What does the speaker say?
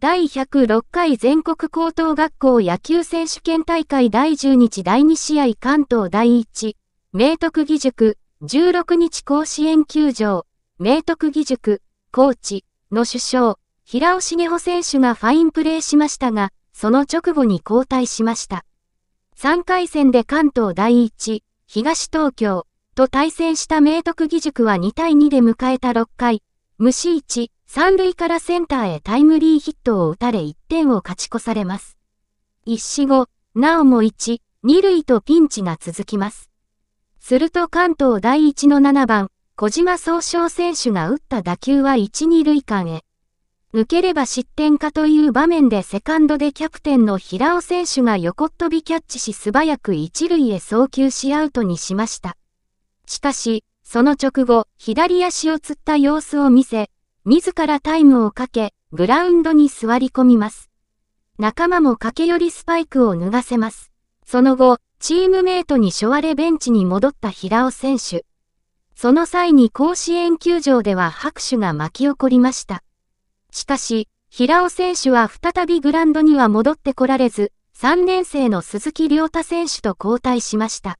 第106回全国高等学校野球選手権大会第10日第2試合関東第1、明徳義塾、16日甲子園球場、明徳義塾、コーチの主将、平尾茂穂選手がファインプレーしましたが、その直後に交代しました。3回戦で関東第1、東東京と対戦した明徳義塾は2対2で迎えた6回、無視1、三塁からセンターへタイムリーヒットを打たれ1点を勝ち越されます。一死後、なおも1、2塁とピンチが続きます。すると関東第一の7番、小島総称選手が打った打球は1、2塁間へ。抜ければ失点かという場面でセカンドでキャプテンの平尾選手が横飛びキャッチし素早く1塁へ送球しアウトにしました。しかし、その直後、左足をつった様子を見せ、自らタイムをかけ、グラウンドに座り込みます。仲間も駆け寄りスパイクを脱がせます。その後、チームメイトにしょわれベンチに戻った平尾選手。その際に甲子園球場では拍手が巻き起こりました。しかし、平尾選手は再びグランドには戻ってこられず、3年生の鈴木良太選手と交代しました。